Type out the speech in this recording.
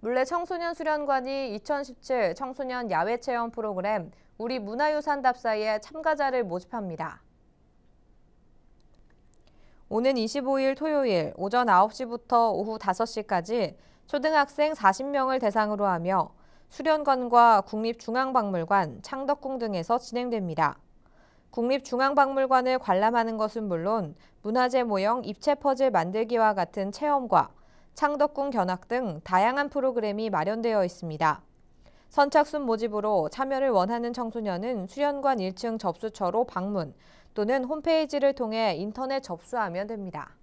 물레 청소년 수련관이 2017 청소년 야외 체험 프로그램 우리 문화유산 답사에 참가자를 모집합니다. 오는 25일 토요일 오전 9시부터 오후 5시까지 초등학생 40명을 대상으로 하며 수련관과 국립중앙박물관, 창덕궁 등에서 진행됩니다. 국립중앙박물관을 관람하는 것은 물론 문화재 모형 입체 퍼즐 만들기와 같은 체험과 창덕궁 견학 등 다양한 프로그램이 마련되어 있습니다. 선착순 모집으로 참여를 원하는 청소년은 수련관 1층 접수처로 방문 또는 홈페이지를 통해 인터넷 접수하면 됩니다.